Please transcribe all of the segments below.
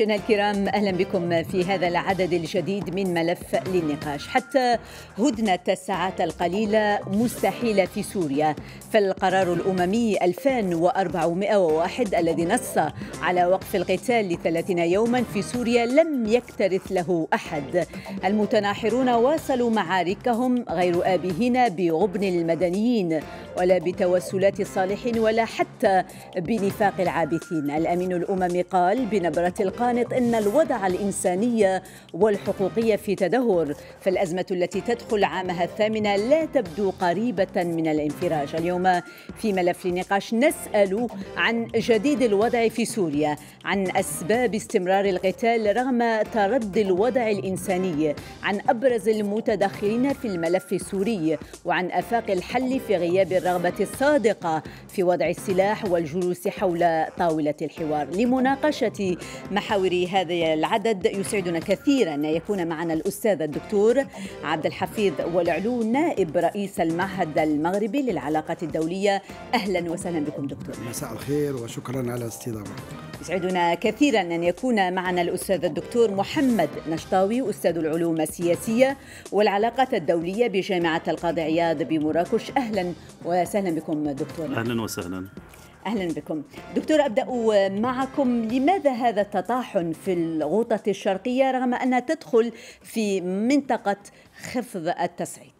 مشاهدينا الكرام اهلا بكم في هذا العدد الجديد من ملف للنقاش حتى هدنه الساعات القليله مستحيله في سوريا فالقرار الاممي 2401 الذي نص على وقف القتال ل 30 يوما في سوريا لم يكترث له احد المتناحرون واصلوا معاركهم غير ابهين بغبن المدنيين ولا بتوسلات صالح ولا حتى بنفاق العابثين الأمين الأممي قال بنبرة القانط إن الوضع الإنساني والحقوقي في تدهور فالأزمة التي تدخل عامها الثامنة لا تبدو قريبة من الانفراج اليوم في ملف النقاش نسأل عن جديد الوضع في سوريا عن أسباب استمرار القتال رغم تردي الوضع الإنساني عن أبرز المتدخلين في الملف السوري وعن أفاق الحل في غياب الرئيس الرغبة الصادقة في وضع السلاح والجلوس حول طاولة الحوار لمناقشة محاور هذا العدد يسعدنا كثيرا أن يكون معنا الأستاذ الدكتور عبد الحفيظ والعلو نائب رئيس المعهد المغربي للعلاقات الدولية أهلا وسهلا بكم دكتور مساء الخير وشكرا على استضافتكم يسعدنا كثيرا ان يكون معنا الاستاذ الدكتور محمد نشطاوي استاذ العلوم السياسيه والعلاقات الدوليه بجامعه القاضي عياض بمراكش اهلا و وسهلا بكم دكتور اهلا وسهلا اهلا بكم دكتور ابدا معكم لماذا هذا التطاحن في الغوطه الشرقيه رغم انها تدخل في منطقه خفض التصعيد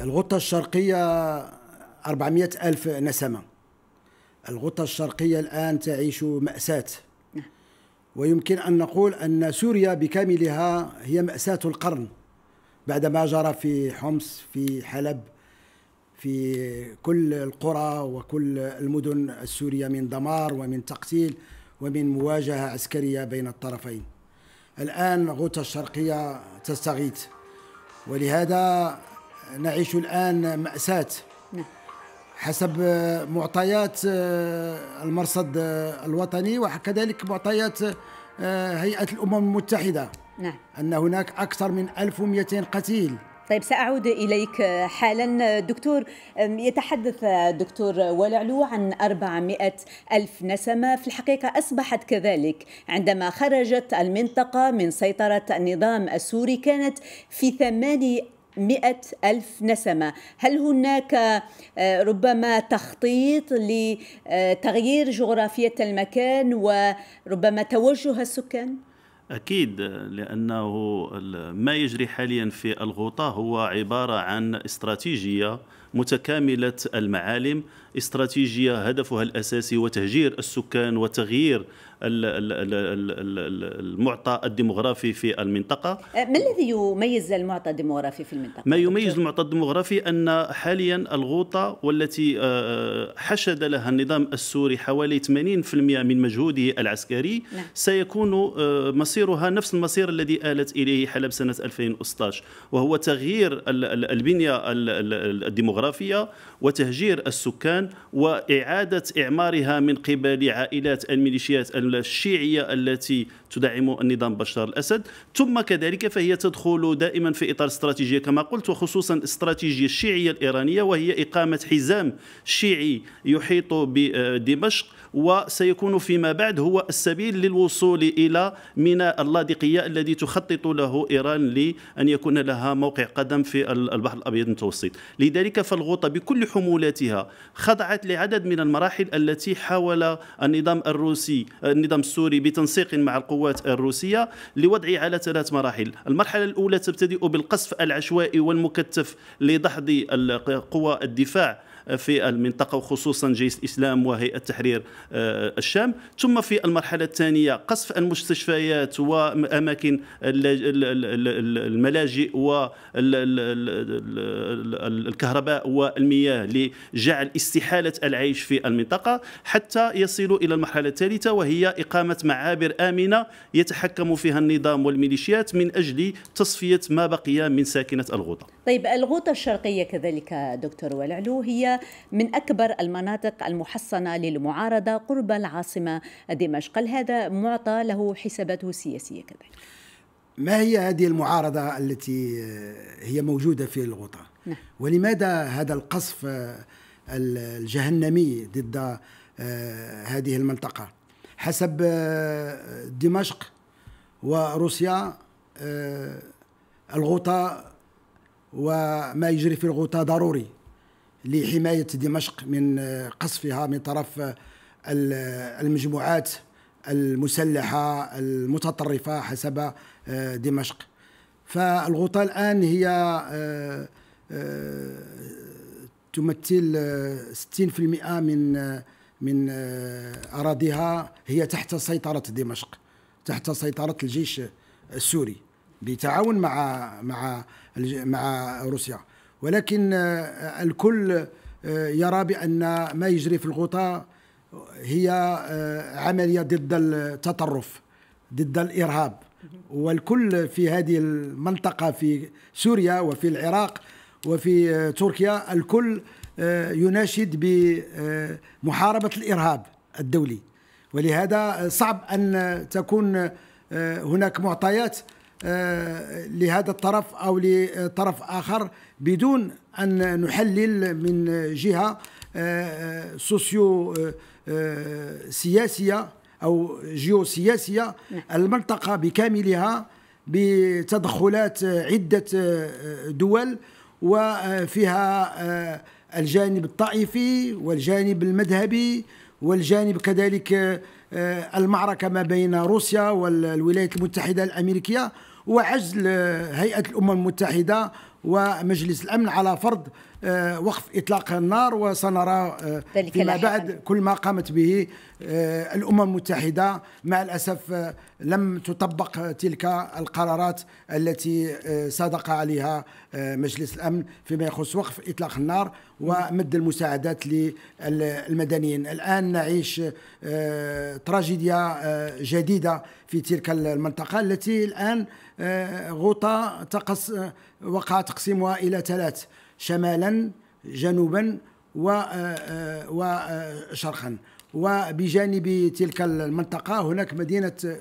الغوطه الشرقيه 400 ألف نسمة الغوطة الشرقية الآن تعيش مأساة نعم. ويمكن أن نقول أن سوريا بكاملها هي مأساة القرن بعدما جرى في حمص في حلب في كل القرى وكل المدن السورية من دمار ومن تقتيل ومن مواجهة عسكرية بين الطرفين الآن غوتا الشرقية تستغيث ولهذا نعيش الآن مأساة حسب معطيات آه، المرصد الوطني وكذلك معطيات آه، هيئة الأمم المتحدة نعم. أن هناك أكثر من 1200 قتيل طيب سأعود إليك حالا دكتور يتحدث دكتور ولعلو عن 400 ألف نسمة في الحقيقة أصبحت كذلك عندما خرجت المنطقة من سيطرة النظام السوري كانت في 800 مئة ألف نسمة هل هناك ربما تخطيط لتغيير جغرافية المكان وربما توجه السكان؟ أكيد لأنه ما يجري حاليا في الغوطة هو عبارة عن استراتيجية متكاملة المعالم استراتيجية هدفها الأساسي وتهجير السكان وتغيير المعطى الديموغرافي في المنطقة أه، ما الذي يميز المعطى الديموغرافي في المنطقة؟ ما يميز المعطى الديموغرافي أن حاليا الغوطة والتي أه، أه، حشد لها النظام السوري حوالي 80% من مجهوده العسكري نعم. سيكون مصيرها نفس المصير الذي آلت إليه حلب سنة 2016 وهو تغيير البنية الديموغرافية وتهجير السكان وإعادة إعمارها من قبل عائلات الميليشيات الشيعيه التي تدعم النظام بشار الأسد ثم كذلك فهي تدخل دائما في إطار استراتيجية كما قلت وخصوصا الاستراتيجية الشيعية الإيرانية وهي إقامة حزام شيعي يحيط بدمشق وسيكون فيما بعد هو السبيل للوصول إلى ميناء اللاذقية الذي تخطط له إيران لأن يكون لها موقع قدم في البحر الأبيض المتوسط لذلك فالغوطة بكل حمولاتها خضعت لعدد من المراحل التي حاول النظام الروسي النظام السوري بتنسيق مع القوى القوات الروسية لوضع على ثلاث مراحل المرحلة الأولى تبتدئ بالقصف العشوائي والمكثف لدحض قوى الدفاع في المنطقة وخصوصا جيش الإسلام وهيئة تحرير آه، الشام ثم في المرحلة الثانية قصف المستشفيات وأماكن الملاجئ والكهرباء والمياه لجعل استحالة العيش في المنطقة حتى يصلوا إلى المرحلة الثالثة وهي إقامة معابر آمنة يتحكم فيها النظام والميليشيات من أجل تصفية ما بقي من ساكنة الغوطة طيب الغوطة الشرقية كذلك دكتور والعلو هي من أكبر المناطق المحصنة للمعارضة قرب العاصمة دمشق هل هذا معطى له حساباته السياسية كذلك؟ ما هي هذه المعارضة التي هي موجودة في الغوطة نعم. ولماذا هذا القصف الجهنمي ضد آه، هذه المنطقة حسب آه، دمشق وروسيا آه، الغوطة وما يجري في الغوطة ضروري لحماية دمشق من آه، قصفها من طرف آه، آه، المجموعات المسلحة المتطرفة حسب دمشق فالغوطة الآن هي تمثل 60% من من أراضيها هي تحت سيطرة دمشق تحت سيطرة الجيش السوري بتعاون مع مع مع روسيا ولكن آه، آه، الكل آه، يرى بأن ما يجري في الغوطة هي عملية ضد التطرف ضد الإرهاب والكل في هذه المنطقة في سوريا وفي العراق وفي تركيا الكل يناشد بمحاربة الإرهاب الدولي ولهذا صعب أن تكون هناك معطيات آه، لهذا الطرف او لطرف اخر بدون ان نحلل من جهه آه، آه، سوسيو سياسيه او جيوسياسيه المنطقه بكاملها بتدخلات عده دول وفيها الجانب الطائفي والجانب المذهبي والجانب كذلك آه، المعركة ما بين روسيا والولايات المتحدة الأمريكية وعزل هيئة الأمم المتحدة ومجلس الأمن على فرض آه، وقف إطلاق النار وسنرى آه، فيما بعد كل ما قامت به آه، الأمم المتحدة مع الأسف لم تطبق تلك القرارات التي صادق عليها مجلس الأمن فيما يخص وقف إطلاق النار ومد المساعدات للمدنيين الآن نعيش تراجيديا جديدة في تلك المنطقة التي الآن غطى تقص وقع تقسيمها إلى ثلاث شمالا جنوبا وشرقا وبجانب تلك المنطقة هناك مدينة آه،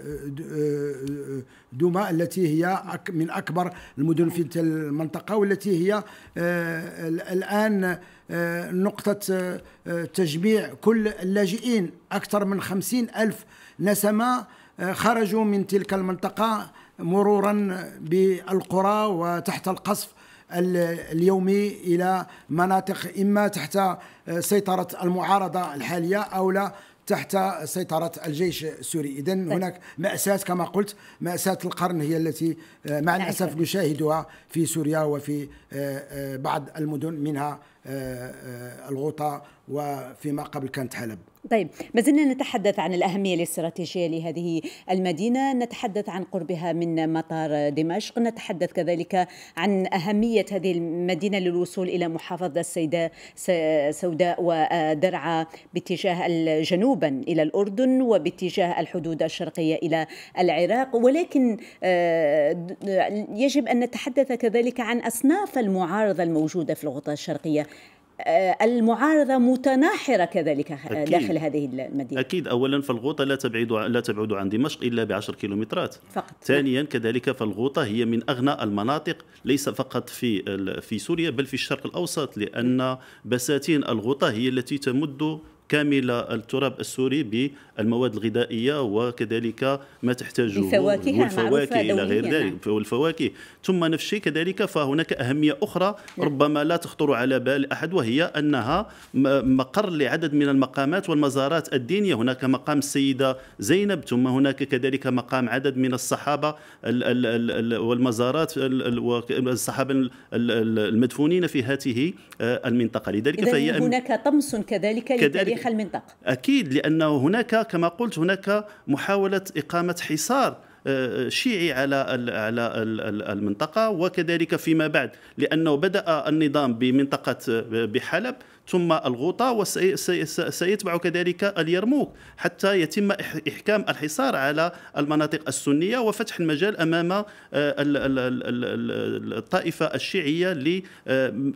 آه، دوما التي هي من أكبر المدن في تلك المنطقة والتي هي آه، الآن نقطة تجميع كل اللاجئين أكثر من خمسين ألف نسمة خرجوا من تلك المنطقة مرورا بالقرى وتحت القصف اليومي الى مناطق اما تحت سيطره المعارضه الحاليه او لا تحت سيطرة الجيش السوري إذا طيب. هناك مأساة كما قلت مأساة القرن هي التي مع نعم. الأسف نشاهدها في سوريا وفي آه، آه، بعض المدن منها آه، آه، الغوطه وفيما قبل كانت حلب طيب ما زلنا نتحدث عن الأهمية الاستراتيجية لهذه المدينة نتحدث عن قربها من مطار دمشق نتحدث كذلك عن أهمية هذه المدينة للوصول إلى محافظة السيدة سوداء ودرعا باتجاه جنوبا إلى الأردن وباتجاه الحدود الشرقية إلى العراق ولكن آه، يجب أن نتحدث كذلك عن أصناف المعارضة الموجودة في الغوطة الشرقية آه، المعارضة متناحرة كذلك أكيد. داخل هذه المدينة أكيد أولا فالغوطة لا تبعد لا تبعد عن دمشق إلا بعشر كيلومترات فقط ثانيا كذلك فالغوطة هي من أغنى المناطق ليس فقط في في سوريا بل في الشرق الأوسط لأن بساتين الغوطة هي التي تمد كامل التراب السوري بالمواد الغذائيه وكذلك ما تحتاجه الفواكه نعم، والفواكه الى غير ذلك نعم. والفواكه ثم نفس الشيء كذلك فهناك اهميه اخرى نعم. ربما لا تخطر على بال احد وهي انها مقر لعدد من المقامات والمزارات الدينيه هناك مقام السيده زينب ثم هناك كذلك مقام عدد من الصحابه والمزارات والصحابه المدفونين في هذه آه، المنطقه لذلك فهي هناك طمس كذلك كذلك تاريخ المنطقه اكيد لانه هناك كما قلت هناك محاوله اقامه حصار آه، آه، شيعي على على المنطقه وكذلك فيما بعد لانه بدا النظام بمنطقه آه، بحلب ثم الغوطة وسيتبع كذلك اليرموك حتى يتم إحكام الحصار على المناطق السنية وفتح المجال أمام الطائفة الشيعية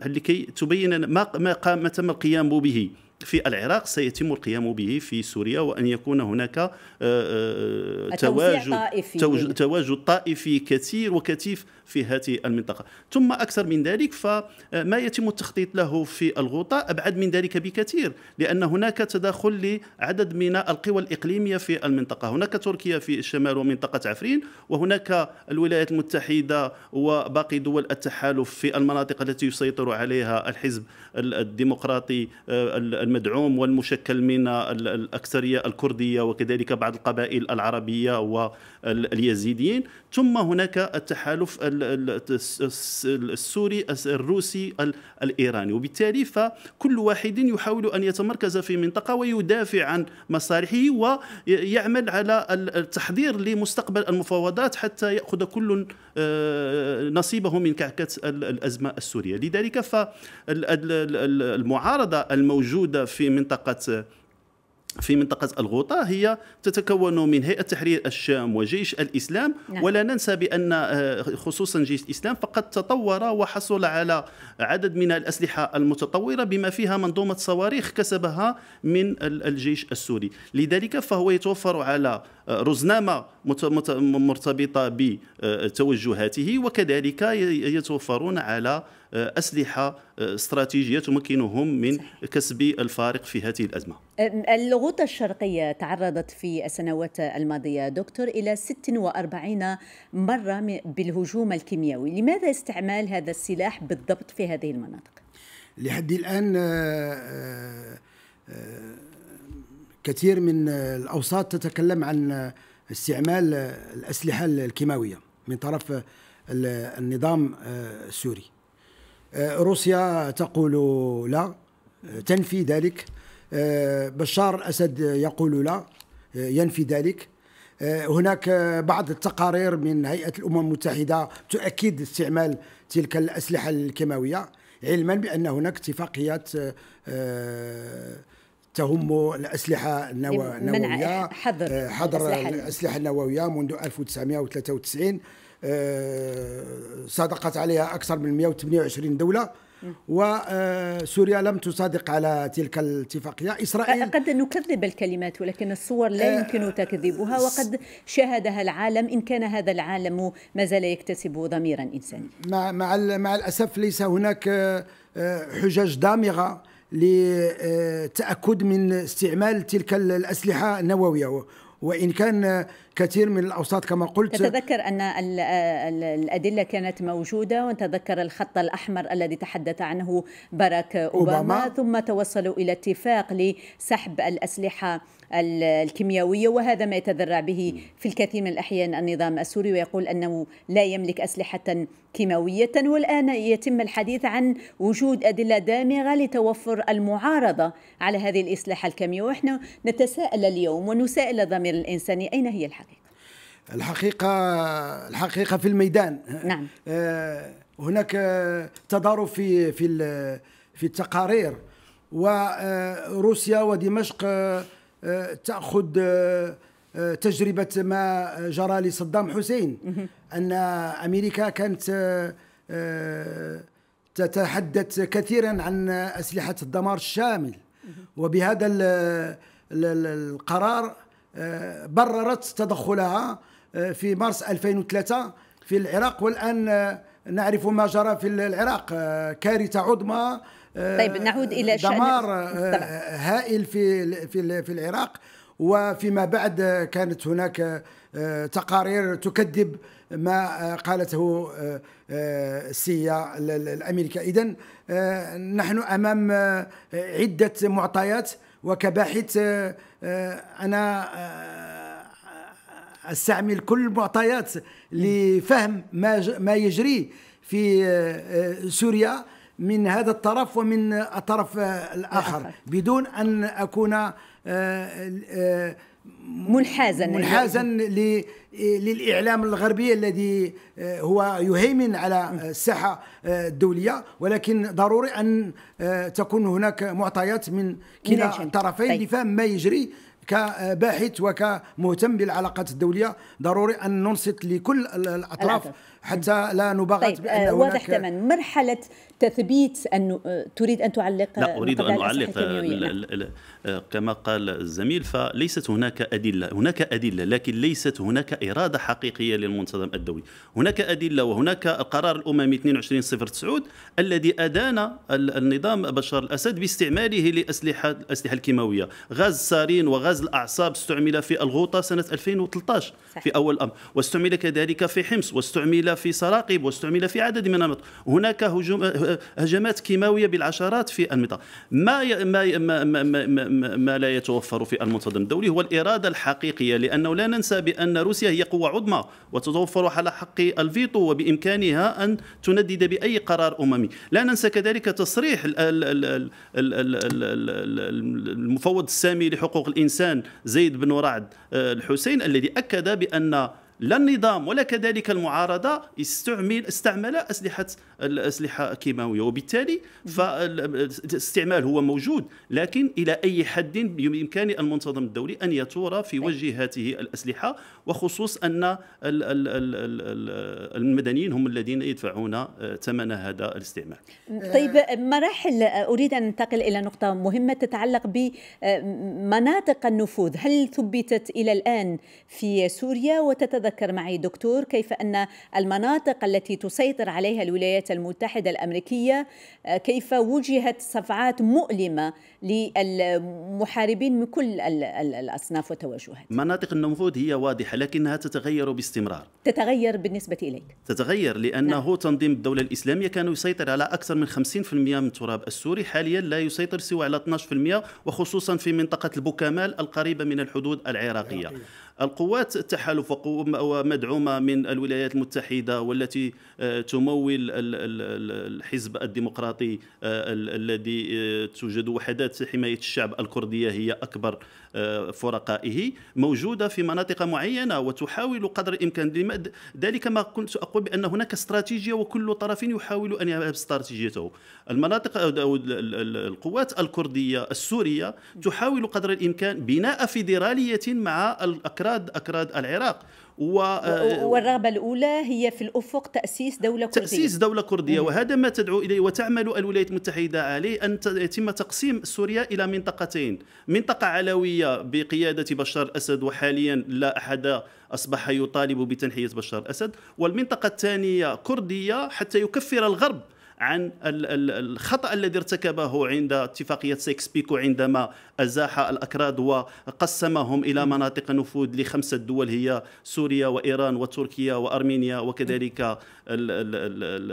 لكي تبين ما ما تم القيام به في العراق سيتم القيام به في سوريا وان يكون هناك آه، آه، آه، تواجد طائفي. تواجد طائفي كثير وكثيف في هذه المنطقه ثم اكثر من ذلك فما يتم التخطيط له في الغوطه ابعد من ذلك بكثير لان هناك تداخل لعدد من القوى الاقليميه في المنطقه هناك تركيا في الشمال ومنطقه عفرين وهناك الولايات المتحده وباقي دول التحالف في المناطق التي يسيطر عليها الحزب الديمقراطي آه، المدعوم والمشكل من الاكثريه الكرديه وكذلك بعض القبائل العربيه واليزيديين ثم هناك التحالف السوري الروسي الإيراني وبالتالي فكل واحد يحاول أن يتمركز في منطقة ويدافع عن مصالحه ويعمل على التحضير لمستقبل المفاوضات حتى يأخذ كل آه، نصيبه من كعكة الأزمة السورية لذلك فالمعارضة الموجودة في منطقة في منطقة الغوطة هي تتكون من هيئة تحرير الشام وجيش الإسلام نعم. ولا ننسى بأن آه، خصوصا جيش الإسلام فقد تطور وحصل على عدد من الأسلحة المتطورة بما فيها منظومة صواريخ كسبها من الجيش السوري لذلك فهو يتوفر على رزنامه مرتبطه بتوجهاته وكذلك يتوفرون على آه، اسلحه آه، استراتيجيه تمكنهم من كسب الفارق في هذه الازمه. الغوطه الشرقيه تعرضت في السنوات الماضيه دكتور الى 46 مره بالهجوم الكيميائي، لماذا استعمال هذا السلاح بالضبط في هذه المناطق؟ لحد الان آه، كثير من الاوساط تتكلم عن استعمال الاسلحه الكيماويه من طرف النظام آه، السوري آه، روسيا تقول لا آه، تنفي ذلك بشار الاسد يقول لا ينفي ذلك هناك بعض التقارير من هيئه الامم المتحده تؤكد استعمال تلك الاسلحه الكيماويه علما بان هناك اتفاقيات تهم الأسلحة إيه، النووية حظر آه، حظر الأسلحة النووية منذ 1993 آه، صادقت عليها أكثر من 128 دولة وسوريا آه، لم تصادق على تلك الاتفاقية إسرائيل قد نكذب الكلمات ولكن الصور لا يمكن تكذيبها وقد شاهدها العالم إن كان هذا العالم ما زال يكتسب ضميرا إنسانيا مع, مع, مع الأسف ليس هناك حجج دامغة للتاكد من استعمال تلك الاسلحه النوويه وان كان كثير من الاوساط كما قلت تتذكر ان الادله كانت موجوده ونتذكر الخط الاحمر الذي تحدث عنه باراك اوباما, أوباما. ثم توصلوا الى اتفاق لسحب الاسلحه الكيميائيه وهذا ما يتذرع به في الكثير من الاحيان النظام السوري ويقول انه لا يملك اسلحه كيماويه والان يتم الحديث عن وجود ادله دامغه لتوفر المعارضه على هذه الاسلحه الكيميائيه ونحن نتساءل اليوم ونسائل الضمير الانساني اين هي الحق الحقيقه الحقيقه في الميدان نعم آه، هناك تضارب في في في التقارير وروسيا آه، ودمشق آه، تاخذ تجربه ما جرى لصدام حسين ان امريكا كانت تتحدث كثيرا عن اسلحه الدمار الشامل وبهذا القرار بررت تدخلها آه، في مارس 2003 في العراق والآن آه، نعرف ما جرى في العراق آه، كارثة عظمى طيب نعود إلى دمار هائل في في في العراق وفيما بعد كانت هناك تقارير تكذب ما قالته السيا الامريكا اذا نحن امام عده معطيات وكباحث انا استعمل كل المعطيات لفهم ما ما يجري في آه، سوريا من هذا الطرف ومن الطرف آه، الاخر بدون ان اكون آه، منحازا منحازا للاعلام الغربي الذي هو يهيمن على الساحه الدوليه ولكن ضروري ان تكون هناك معطيات من كلا الطرفين طيب. لفهم ما يجري كباحث وكمهتم بالعلاقات الدوليه ضروري ان ننصت لكل الاطراف حتى لا نباغت طيب آه، بان واضح تماما مرحله تثبيت أن آه، تريد أن تعلق لا أريد أن أعلق آه، كما قال الزميل فليست هناك أدلة هناك أدلة لكن ليست هناك إرادة حقيقية للمنتظم الدولي هناك أدلة وهناك القرار الأممي 2209 الذي أدان النظام بشار الأسد باستعماله لأسلحة الأسلحة الكيماوية غاز السارين وغاز الأعصاب استعمل في الغوطة سنة 2013 صحيح. في أول أمر واستعمل كذلك في حمص واستعمل في سراقب واستعمل في عدد من المناطق هناك هجوم هجمات كيماويه بالعشرات في المنطقه ما ما ما, ما, ما, ما, ما لا يتوفر في المنتظم الدولي هو الاراده الحقيقيه لانه لا ننسى بان روسيا هي قوه عظمى وتتوفر على حق الفيتو وبامكانها ان تندد باي قرار اممي لا ننسى كذلك تصريح المفوض السامي لحقوق الانسان زيد بن ورعد آه، الحسين الذي اكد بان لا النظام ولا كذلك المعارضه استعمل استعمل اسلحه الاسلحه الكيماويه وبالتالي فالاستعمال هو موجود لكن الى اي حد بامكان المنتظم الدولي ان يثور في وجه هذه الاسلحه وخصوص ان المدنيين هم الذين يدفعون آه، ثمن هذا الاستعمال. طيب آه، مراحل آه، اريد ان انتقل الى نقطه مهمه تتعلق بمناطق النفوذ، هل ثبتت الى الان في سوريا وتتذكر تتذكر معي دكتور كيف أن المناطق التي تسيطر عليها الولايات المتحدة الأمريكية آه، كيف وجهت صفعات مؤلمة للمحاربين من كل الأصناف والتوجهات مناطق النموذج هي واضحة لكنها تتغير باستمرار تتغير بالنسبة إليك تتغير لأنه نعم. تنظيم الدولة الإسلامية كان يسيطر على أكثر من 50% من التراب السوري حاليا لا يسيطر سوى على 12% وخصوصا في منطقة البوكمال القريبة من الحدود العراقية القوات التحالف ومدعومة من الولايات المتحدة والتي آه، تمول الحزب الديمقراطي آه، الذي آه، توجد وحدات حماية الشعب الكردية هي أكبر فرقائه موجودة في مناطق معينة وتحاول قدر الإمكان ذلك ما كنت أقول بأن هناك استراتيجية وكل طرف يحاول أن يذهب استراتيجيته المناطق أو القوات الكردية السورية تحاول قدر الإمكان بناء فيدرالية مع الأكراد اكراد اكراد العراق آه، و... والرغبة الأولى هي في الأفق تأسيس دولة كردية تأسيس دولة كردية وهذا ما تدعو إليه وتعمل الولايات المتحدة عليه أن يتم تقسيم سوريا إلى منطقتين منطقة علوية بقيادة بشار الأسد وحاليا لا أحد أصبح يطالب بتنحية بشار الأسد والمنطقة الثانية كردية حتى يكفر الغرب عن الخطأ الذي ارتكبه عند اتفاقية سيكس بيكو عندما أزاح الأكراد وقسمهم إلى مناطق نفوذ لخمسة دول هي سوريا وإيران وتركيا وأرمينيا وكذلك الـ الـ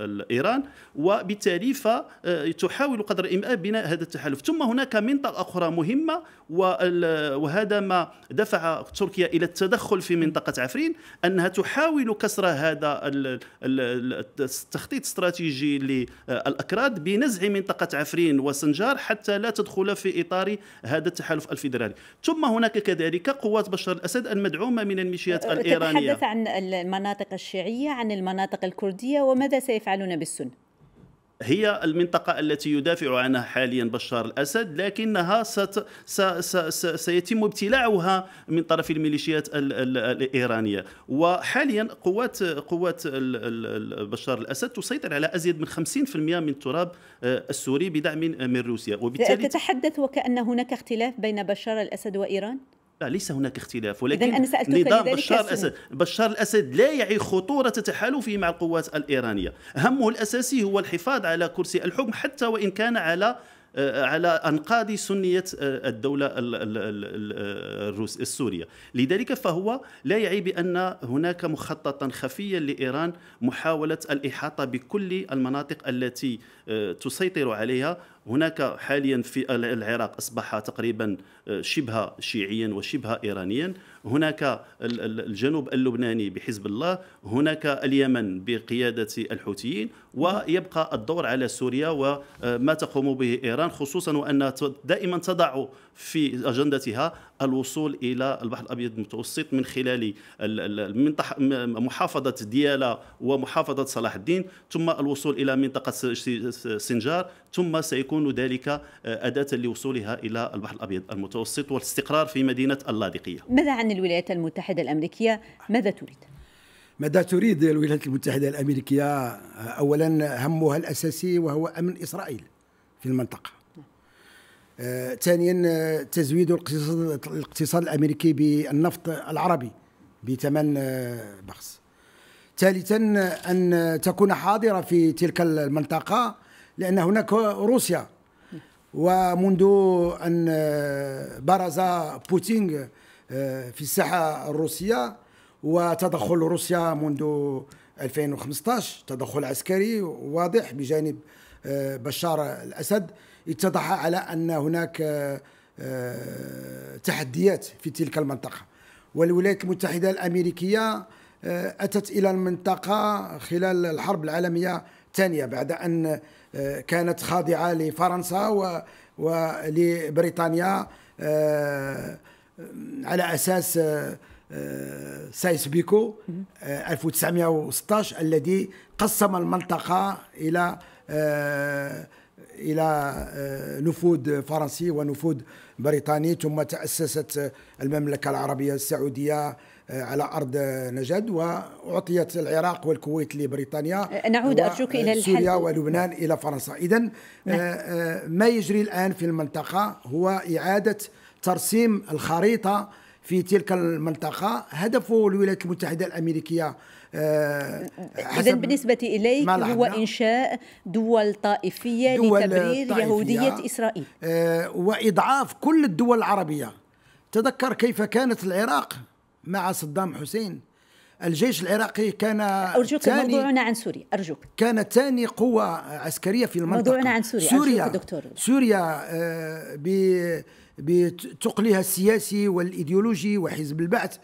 الـ إيران وبالتالي فتحاول آه، قدر الإمكان بناء هذا التحالف ثم هناك منطقة أخرى مهمة وهذا ما دفع تركيا إلى التدخل في منطقة عفرين أنها تحاول كسر هذا التخطيط استراتيجي للأكراد آه، بنزع منطقة عفرين وسنجار حتى لا تدخل في إطار هذا التحالف الفيدرالي ثم هناك كذلك قوات بشار الأسد المدعومة من الميليشيات أه، الإيرانية تتحدث عن المناطق الشيعية عن المناطق الكردية وماذا سيفعلون بالسن؟ هي المنطقة التي يدافع عنها حاليا بشار الأسد لكنها ست... س... س... س... سيتم ابتلاعها من طرف الميليشيات ال... ال... الإيرانية وحاليا قوات قوات ال... بشار الأسد تسيطر على أزيد من 50% من التراب آه، السوري بدعم من روسيا وبالتالي تتحدث وكأن هناك اختلاف بين بشار الأسد وإيران؟ لا ليس هناك اختلاف ولكن نظام بشار الاسد بشار الاسد لا يعي خطوره تحالفه مع القوات الايرانيه همه الاساسي هو الحفاظ على كرسي الحكم حتى وان كان على آه، على انقاض سنيه آه، الدوله آه، الروس السوريه لذلك فهو لا يعي بان هناك مخططا خفيا لايران محاوله الاحاطه بكل المناطق التي تسيطر عليها هناك حاليا في العراق اصبح تقريبا شبه شيعيا وشبه ايرانيا هناك الجنوب اللبناني بحزب الله هناك اليمن بقيادة الحوثيين ويبقى الدور على سوريا وما آه، تقوم به إيران خصوصا وأن دائما تضع في أجندتها الوصول الى البحر الابيض المتوسط من خلال المنطقه محافظه ديالى ومحافظه صلاح الدين ثم الوصول الى منطقه سنجار ثم سيكون ذلك آه، اداه لوصولها الى البحر الابيض المتوسط والاستقرار في مدينه اللاذقيه. ماذا عن الولايات المتحده الامريكيه؟ ماذا تريد؟ ماذا تريد الولايات المتحده الامريكيه؟ اولا همها الاساسي وهو امن اسرائيل في المنطقه. آه، ثانيا آه، تزويد الاقتصاد الاقتصاد الامريكي بالنفط العربي بثمن آه، بخس ثالثا ان تكون حاضره في تلك المنطقه لان هناك روسيا ومنذ ان برز بوتين في الساحه الروسيه وتدخل روسيا منذ 2015 تدخل عسكري واضح بجانب بشار الاسد اتضح على أن هناك آه، تحديات في تلك المنطقة والولايات المتحدة الأمريكية آه، أتت إلى المنطقة خلال الحرب العالمية الثانية بعد أن آه، كانت خاضعة لفرنسا ولبريطانيا على أساس سايس بيكو 1916 الذي قسم المنطقة إلى الى آه، نفوذ فرنسي ونفوذ بريطاني ثم تاسست آه، المملكه العربيه السعوديه آه، على ارض نجد واعطيت العراق والكويت لبريطانيا نعود ارجوك الى الحل سوريا ولبنان الى فرنسا اذا نعم. ما يجري الان في المنطقه هو اعاده ترسيم الخريطه في تلك المنطقه هدف الولايات المتحده الامريكيه آه، اذا بالنسبه اليك هو انشاء دول طائفيه دول لتبرير طائفية يهوديه اسرائيل آه، واضعاف كل الدول العربيه تذكر كيف كانت العراق مع صدام حسين الجيش العراقي كان أرجوك موضوعنا عن سوريا أرجوك كان ثاني قوة عسكرية في المنطقة موضوعنا عن سوريا سوريا أرجوك دكتور سوريا آه، بتقلها السياسي والايديولوجي وحزب البعث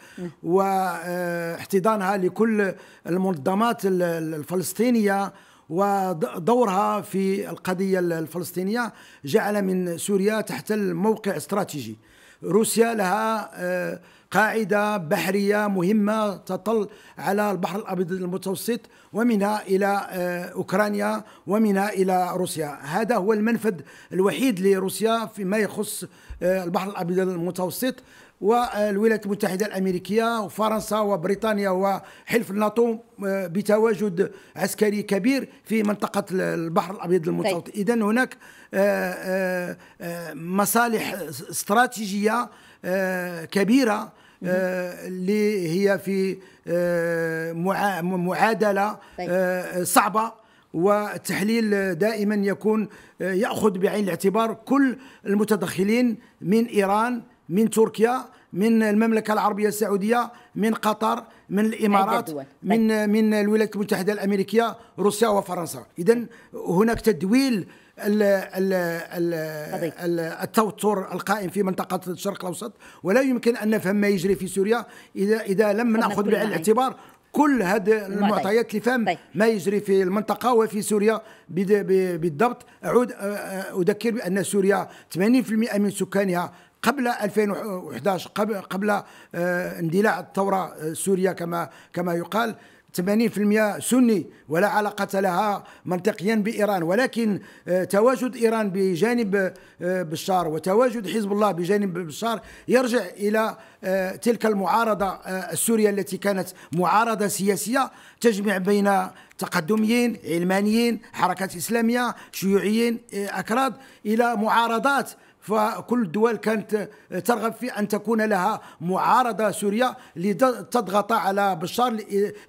واحتضانها لكل المنظمات الفلسطينيه ودورها في القضيه الفلسطينيه جعل من سوريا تحتل موقع استراتيجي روسيا لها آه، قاعدة بحرية مهمة تطل على البحر الأبيض المتوسط ومنها إلى آه، أوكرانيا ومنها إلى روسيا هذا هو المنفذ الوحيد لروسيا فيما يخص آه، البحر الأبيض المتوسط والولايات المتحدة الأمريكية وفرنسا وبريطانيا وحلف الناتو آه، بتواجد عسكري كبير في منطقة البحر الأبيض المتوسط طيب. إذا هناك مصالح استراتيجية كبيرة آه، اللي هي في آه، معادله طيب. آه، صعبه والتحليل دائما يكون ياخذ بعين الاعتبار كل المتدخلين من ايران من تركيا من المملكه العربيه السعوديه من قطر من الامارات طيب. من من الولايات المتحده الامريكيه روسيا وفرنسا اذا هناك تدويل التوتر القائم في منطقة الشرق الأوسط ولا يمكن أن نفهم ما يجري في سوريا إذا إذا لم نأخذ بعين الاعتبار كل هذه المعطيات لفهم طيب. ما يجري في المنطقه وفي سوريا بالضبط اعود اذكر بان سوريا 80% من سكانها قبل 2011 قبل قبل آه، اندلاع الثوره السوريه آه، كما كما يقال 80% سني ولا علاقة لها منطقيا بإيران ولكن آه، تواجد إيران بجانب آه، بشار وتواجد حزب الله بجانب بشار يرجع إلى تلك المعارضة آه، السورية التي كانت معارضة سياسية تجمع بين تقدميين علمانيين حركات إسلامية شيوعيين آه، أكراد إلى معارضات فكل الدول كانت آه، ترغب في ان تكون لها معارضه سوريه لتضغط على بشار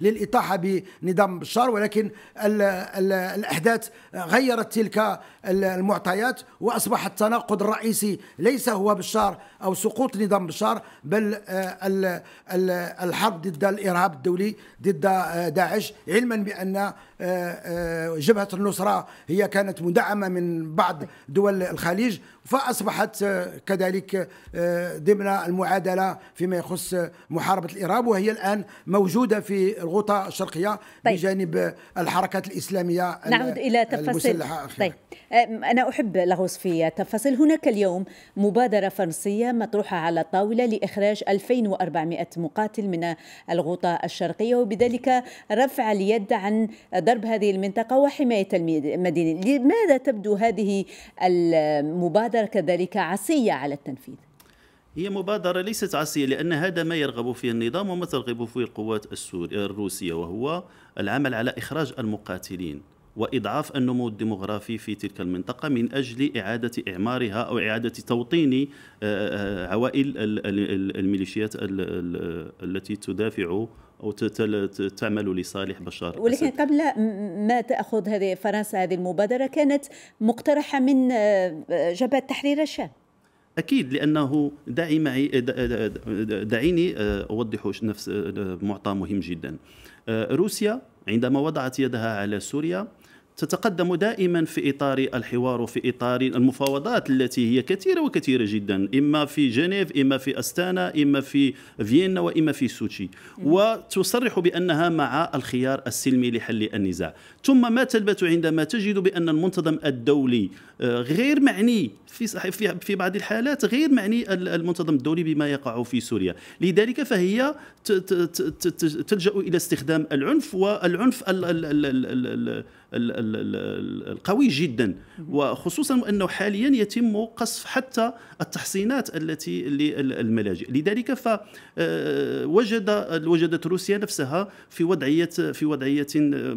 للاطاحه بنظام بشار ولكن الاحداث غيرت تلك المعطيات واصبح التناقض الرئيسي ليس هو بشار او سقوط نظام بشار بل الحرب ضد الارهاب الدولي ضد داعش علما بان آه، آه، جبهه النصره هي كانت مدعمه من بعض دول الخليج فأصبحت آه، كذلك آه، ضمن المعادلة فيما يخص آه، محاربة الإرهاب وهي الآن موجودة في الغوطة الشرقية طيب. بجانب الحركات الإسلامية نعود إلى تفاصيل طيب أنا أحب لغوص في تفاصيل هناك اليوم مبادرة فرنسية مطروحة على الطاولة لإخراج 2400 مقاتل من الغوطة الشرقية وبذلك رفع اليد عن ضرب هذه المنطقة وحماية المدينة لماذا تبدو هذه المبادرة مبادرة كذلك عصية على التنفيذ هي مبادرة ليست عصية لأن هذا ما يرغب فيه النظام وما ترغب فيه القوات السورية الروسية وهو العمل على إخراج المقاتلين واضعاف النمو الديموغرافي في تلك المنطقه من اجل اعاده اعمارها او اعاده توطين آه، آه، عوائل الميليشيات التي تدافع او تعمل لصالح بشار ولكن أسد. قبل ما تاخذ هذه فرنسا هذه المبادره كانت مقترحه من آه، جبهه تحرير الشام اكيد لانه دعي معي دعيني اوضح نفس معطى مهم جدا روسيا عندما وضعت يدها على سوريا تتقدم دائما في اطار الحوار وفي اطار المفاوضات التي هي كثيره وكثيره جدا اما في جنيف اما في استانا اما في فيينا واما في سوتشي وتصرح بانها مع الخيار السلمي لحل النزاع ثم ما تلبث عندما تجد بان المنتظم الدولي آه، غير معني في في بعض الحالات غير معني المنتظم الدولي بما يقع في سوريا لذلك فهي تلجا الى استخدام العنف والعنف القوي جدا وخصوصا انه حاليا يتم قصف حتى التحصينات التي للملاجئ لذلك فوجد آه، وجدت روسيا نفسها في وضعيه في وضعيه آه،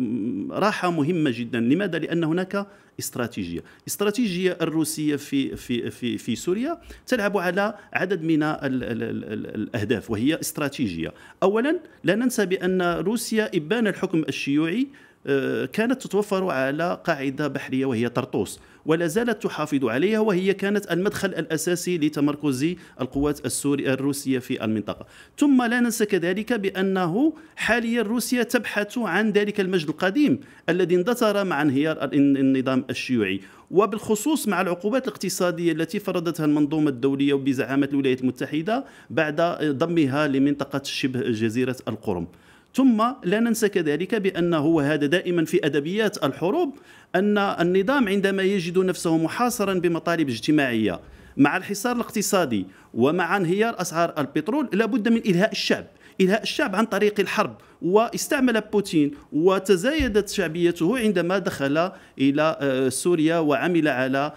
راحه مهمه جدا لماذا لان هناك استراتيجيه الاستراتيجيه الروسيه في في في في سوريا تلعب على عدد من الـ الـ الـ الاهداف وهي استراتيجيه اولا لا ننسى بان روسيا ابان الحكم الشيوعي آه، كانت تتوفر على قاعدة بحرية وهي طرطوس ولا زالت تحافظ عليها وهي كانت المدخل الأساسي لتمركز القوات السورية الروسية في المنطقة ثم لا ننسى كذلك بأنه حاليا روسيا تبحث عن ذلك المجد القديم الذي اندثر مع انهيار النظام الشيوعي وبالخصوص مع العقوبات الاقتصاديه التي فرضتها المنظومه الدوليه بزعامه الولايات المتحده بعد ضمها لمنطقه شبه جزيره القرم ثم لا ننسى كذلك بأنه وهذا دائما في أدبيات الحروب أن النظام عندما يجد نفسه محاصرا بمطالب اجتماعية مع الحصار الاقتصادي ومع انهيار أسعار البترول لابد من إلهاء الشعب إلهاء الشعب عن طريق الحرب واستعمل بوتين وتزايدت شعبيته عندما دخل إلى آه، سوريا وعمل على آه،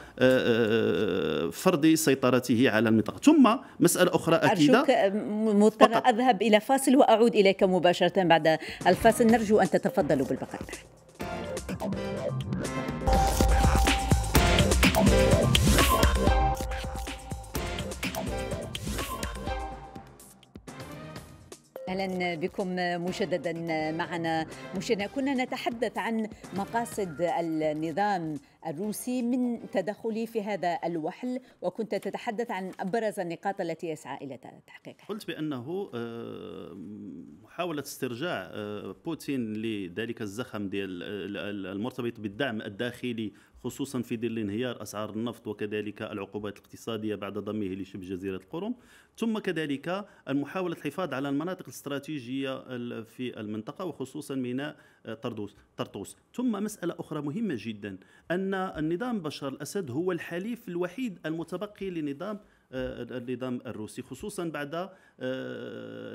آه، فرض سيطرته على المنطقة ثم مسألة أخرى أكيدة أرجوك مضطر أذهب إلى فاصل وأعود إليك مباشرة بعد الفاصل نرجو أن تتفضلوا بالبقاء اهلا بكم مجددا معنا مشينا كنا نتحدث عن مقاصد النظام الروسي من تدخله في هذا الوحل وكنت تتحدث عن ابرز النقاط التي يسعى الى تحقيقها. قلت بانه آه، محاوله استرجاع آه، بوتين لذلك الزخم ديال المرتبط بالدعم الداخلي خصوصا في ظل انهيار أسعار النفط وكذلك العقوبات الاقتصادية بعد ضمه لشبه جزيرة القرم ثم كذلك محاولة الحفاظ على المناطق الاستراتيجية في المنطقة وخصوصا ميناء آه، طرطوس طرطوس ثم مسألة أخرى مهمة جدا أن النظام بشار الأسد هو الحليف الوحيد المتبقي لنظام آه، النظام الروسي خصوصا بعد آه،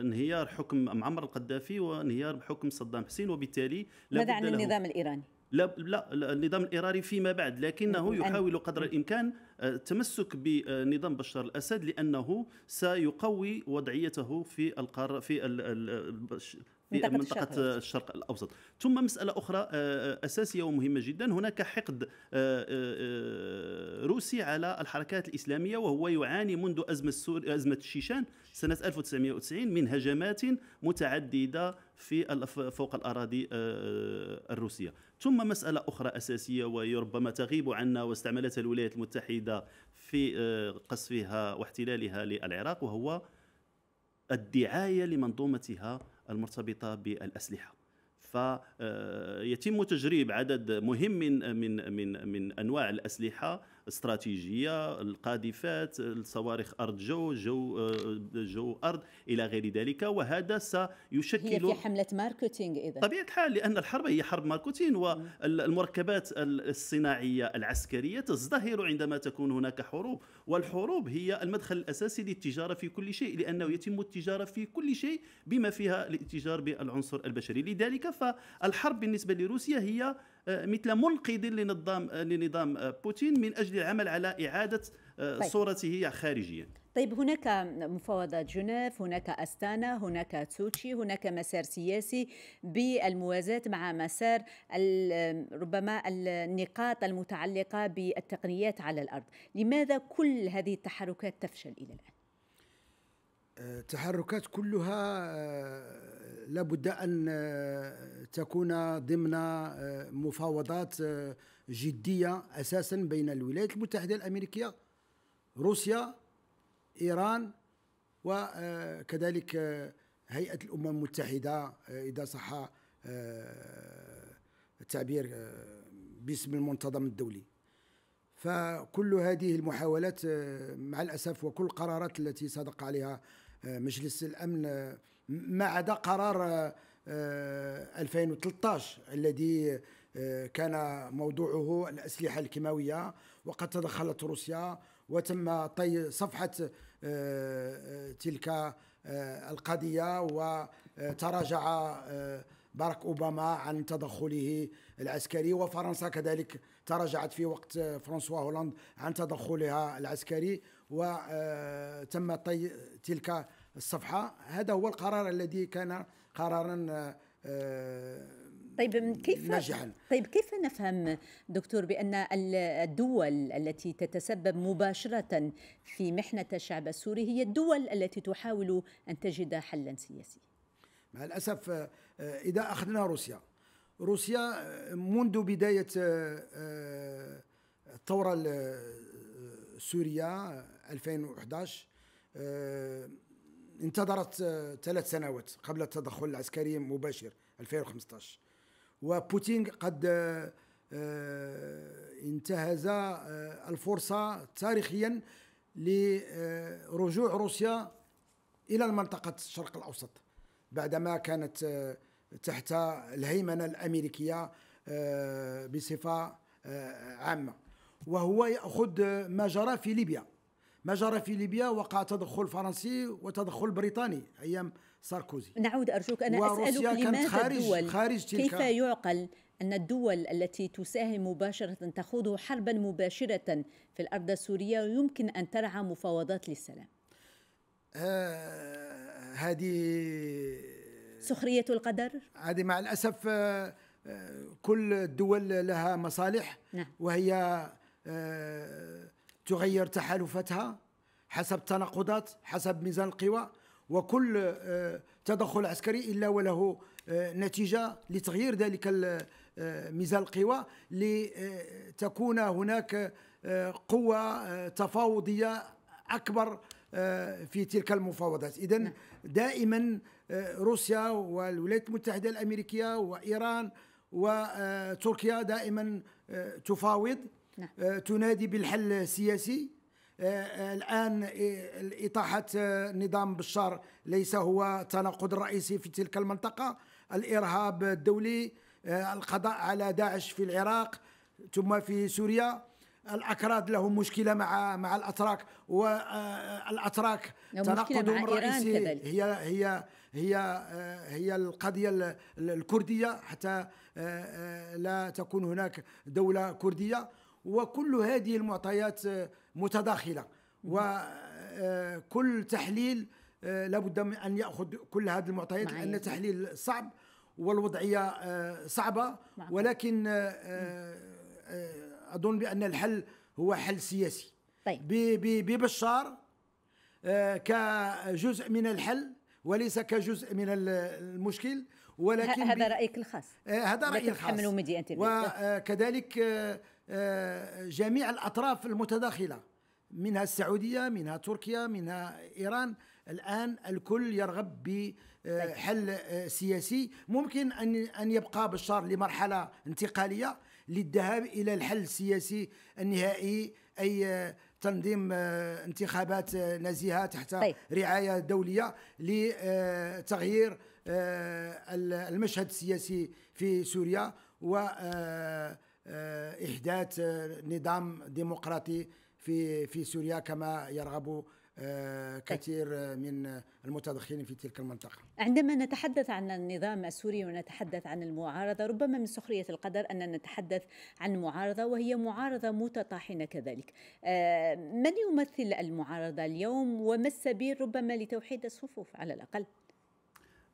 انهيار حكم معمر القذافي وانهيار حكم صدام حسين وبالتالي ماذا عن النظام الإيراني؟ لا, لا, النظام الإراري فيما بعد لكنه يحاول قدر الإمكان آه، التمسك بنظام بشار الأسد لأنه سيقوي وضعيته في القارة في في منطقة, منطقة الشرق, الشرق الأوسط ثم مسألة أخرى آه، آه، أساسية ومهمة جدا هناك حقد روسي على الحركات الإسلامية وهو يعاني منذ أزمة, أزمة الشيشان سنة 1990 من هجمات متعددة في فوق الأراضي الروسية ثم مسألة أخرى أساسية وهي ربما تغيب عنا واستعملتها الولايات المتحدة في آه، قصفها واحتلالها للعراق وهو الدعاية لمنظومتها المرتبطة بالأسلحة فيتم آه، تجريب عدد مهم من من من من انواع الاسلحه استراتيجيه القاذفات الصواريخ ارض جو جو آه، جو ارض الى غير ذلك وهذا سيشكل هي في حمله ماركتينغ اذا طبيعه الحال لان الحرب هي حرب ماركتين والمركبات الصناعيه العسكريه تزدهر عندما تكون هناك حروب والحروب هي المدخل الاساسي للتجاره في كل شيء لانه يتم التجاره في كل شيء بما فيها الاتجار بالعنصر البشري لذلك فالحرب بالنسبه لروسيا هي آه، مثل منقذ لنظام آه، لنظام آه، بوتين من اجل العمل على اعاده طيب. صورته خارجيا طيب هناك مفاوضات جنيف هناك أستانا هناك توتشي هناك مسار سياسي بالموازاة مع مسار ربما النقاط المتعلقة بالتقنيات على الأرض لماذا كل هذه التحركات تفشل إلى الآن؟ تحركات كلها آه، لابد ان آه، تكون ضمن آه، مفاوضات جديه اساسا بين الولايات المتحده الامريكيه روسيا ايران وكذلك هيئه الامم المتحده اذا صح التعبير باسم المنتظم الدولي فكل هذه المحاولات مع الاسف وكل القرارات التي صدق عليها مجلس الامن ما عدا قرار 2013 آه، الذي آه، كان موضوعه الاسلحه الكيماويه وقد تدخلت روسيا وتم طي صفحه آه، تلك القضيه وتراجع باراك اوباما عن تدخله العسكري وفرنسا كذلك تراجعت في وقت فرانسوا هولاند عن تدخلها العسكري وتم آه، طي تلك الصفحة هذا هو القرار الذي كان قرارا آه، طيب كيف نجحا طيب كيف نفهم دكتور بان الدول التي تتسبب مباشره في محنه الشعب السوري هي الدول التي تحاول ان تجد حلا سياسيا مع الاسف آه، اذا اخذنا روسيا روسيا منذ بدايه الثوره السوريه 2011 آه، انتظرت آه، ثلاث سنوات قبل التدخل العسكري المباشر 2015 وبوتين قد آه، انتهز الفرصة تاريخيا لرجوع روسيا إلى المنطقة الشرق الأوسط بعدما كانت تحت الهيمنة الأمريكية بصفة عامة وهو يأخذ ما جرى في ليبيا ما جرى في ليبيا وقع تدخل فرنسي وتدخل بريطاني ايام ساركوزي نعود ارجوك انا اسالك لماذا خارج الدول خارج تلك كيف يعقل أن الدول التي تساهم مباشرة تخوض حربا مباشرة في الأرض السورية يمكن أن ترعى مفاوضات للسلام آه هذه سخرية القدر هذه مع الأسف آه, آه، كل الدول لها مصالح نعم. وهي آه تغير تحالفاتها حسب التناقضات حسب ميزان القوى وكل آه، تدخل عسكري الا وله آه، نتيجه لتغيير ذلك آه، ميزان القوى لتكون هناك قوه تفاوضيه اكبر في تلك المفاوضات اذا نعم. دائما روسيا والولايات المتحده الامريكيه وايران وتركيا دائما تفاوض نعم. آه، تنادي بالحل السياسي آه، آه، الآن إطاحة نظام بشار ليس هو التناقض الرئيسي في تلك المنطقة الإرهاب الدولي القضاء على داعش في العراق ثم في سوريا الاكراد لهم مشكله مع مع الاتراك والاتراك تناقضهم الرئيسي هي هي هي هي القضيه الكرديه حتى لا تكون هناك دوله كرديه وكل هذه المعطيات آه، متداخله وكل آه، تحليل آه، لابد من ان ياخذ كل هذه المعطيات لان تحليل صعب والوضعيه صعبه ولكن اظن بان الحل هو حل سياسي طيب. ببشار كجزء من الحل وليس كجزء من المشكل ولكن هذا رايك الخاص هذا رايي الخاص وكذلك جميع الأطراف المتداخلة منها السعودية منها تركيا منها إيران الآن الكل يرغب بحل سياسي ممكن أن يبقى بشار لمرحلة انتقالية للذهاب إلى الحل السياسي النهائي أي تنظيم انتخابات نزيهة تحت طيب. رعاية دولية لتغيير آه، المشهد السياسي في سوريا و آه، آه، احداث آه، نظام ديمقراطي في في سوريا كما يرغب آه، كثير من المتدخلين في تلك المنطقة عندما نتحدث عن النظام السوري ونتحدث عن المعارضة ربما من سخرية القدر أن نتحدث عن معارضة وهي معارضة متطاحنة كذلك من يمثل المعارضة اليوم وما السبيل ربما لتوحيد الصفوف على الأقل؟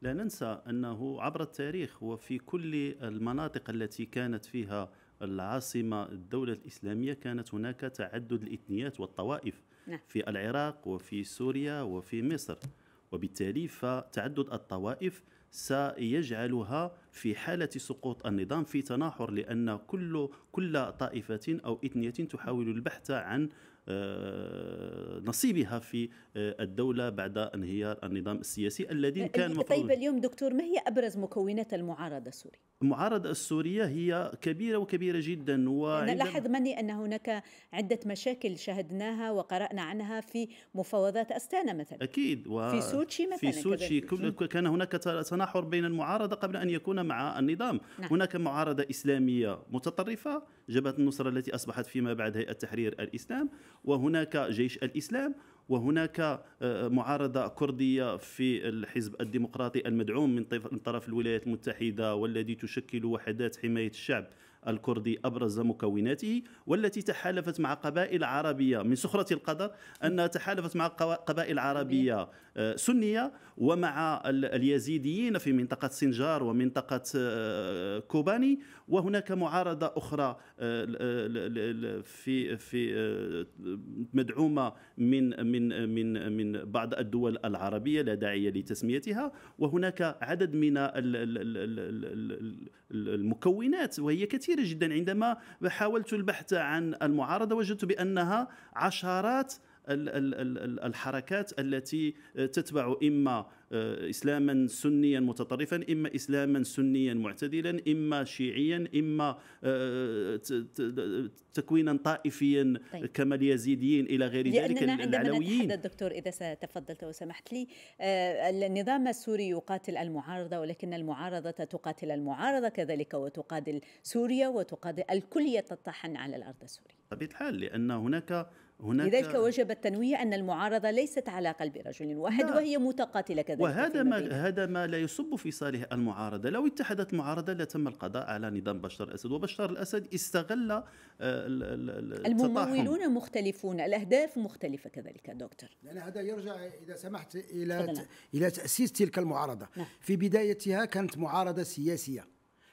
لا ننسى أنه عبر التاريخ وفي كل المناطق التي كانت فيها العاصمة الدولة الإسلامية كانت هناك تعدد الإثنيات والطوائف نعم. في العراق وفي سوريا وفي مصر وبالتالي فتعدد الطوائف سيجعلها في حالة سقوط النظام في تناحر لأن كل كل طائفة أو إثنية تحاول البحث عن آه، نصيبها في آه، الدولة بعد انهيار النظام السياسي الذي كان طيب اليوم دكتور ما هي أبرز مكونات المعارضة السورية؟ المعارضة السورية هي كبيرة وكبيرة جدا و لاحظ مني أن هناك عدة مشاكل شاهدناها وقرأنا عنها في مفاوضات أستانا مثلا أكيد و... في سوتشي مثلا في سوتشي كان هناك تناحر بين المعارضة قبل أن يكون مع النظام نعم. هناك معارضة إسلامية متطرفة جبهة النصرة التي أصبحت فيما بعد هيئة تحرير الإسلام وهناك جيش الإسلام وهناك آه، آه، معارضة كردية في الحزب الديمقراطي المدعوم من طرف الولايات المتحدة والذي تشكل وحدات حماية الشعب الكردي أبرز مكوناته والتي تحالفت مع قبائل عربية من سخرة القدر أنها تحالفت مع قبائل عربية آه، سنية ومع اليزيديين في منطقة سنجار ومنطقة آه، كوباني وهناك معارضة أخرى آه، في في مدعومة من من من من بعض الدول العربية لا داعي لتسميتها وهناك عدد من المكونات وهي كثيرة كثيرة جدا عندما حاولت البحث عن المعارضة وجدت بأنها عشرات الحركات التي تتبع إما آه، إسلاما سنيا متطرفا إما إسلاما سنيا معتدلا إما شيعيا إما آه، تكوينا طائفيا طيب. كما اليزيديين إلى غير ذلك العلويين عندما دكتور إذا تفضلت وسمحت لي آه، النظام السوري يقاتل المعارضة ولكن المعارضة تقاتل المعارضة كذلك وتقاتل سوريا وتقاتل الكل يتطحن على الأرض السورية بطبيعة الحال لأن هناك هناك لذلك وجب التنويه ان المعارضه ليست على قلب رجل واحد لا. وهي متقاتله كذلك وهذا ما هذا ما لا يصب في صالح المعارضه، لو اتحدت المعارضه لتم القضاء على نظام بشار الاسد، وبشار الاسد استغل آه، الممولون مختلفون، الاهداف مختلفه كذلك دكتور. لان هذا يرجع اذا سمحت الى فضلنا. الى تاسيس تلك المعارضه، نعم. في بدايتها كانت معارضه سياسيه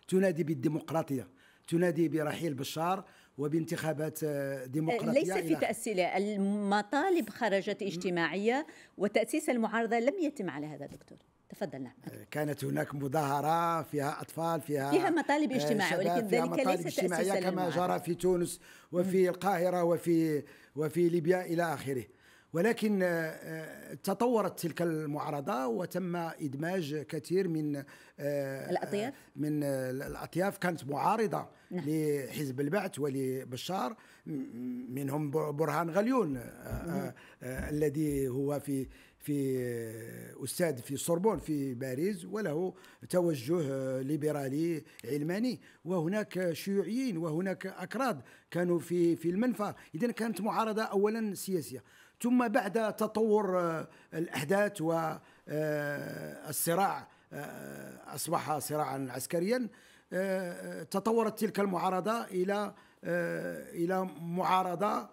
تنادي بالديمقراطيه، تنادي برحيل بشار وبانتخابات آه، آه، ديمقراطية ليس في تأسيلة المطالب خرجت اجتماعية وتأسيس المعارضة لم يتم على هذا دكتور تفضل نعم آه، كانت هناك مظاهرة فيها أطفال فيها فيها مطالب اجتماعية ولكن فيها ذلك مطالب ليس اجتماعية كما جرى في تونس وفي القاهرة وفي وفي ليبيا إلى آخره ولكن آه، آه، تطورت تلك المعارضه وتم ادماج كثير من آه، الاطياف من الاطياف كانت معارضه نعم. لحزب البعث ولبشار منهم برهان غليون الذي هو في في استاذ في سوربون في باريس وله توجه ليبرالي علماني وهناك شيوعيين وهناك اكراد كانوا في في المنفى اذا كانت معارضه اولا سياسيه ثم بعد تطور آه، الأحداث والصراع آه، آه، أصبح صراعا عسكريا تطورت تلك المعارضة إلى إلى معارضة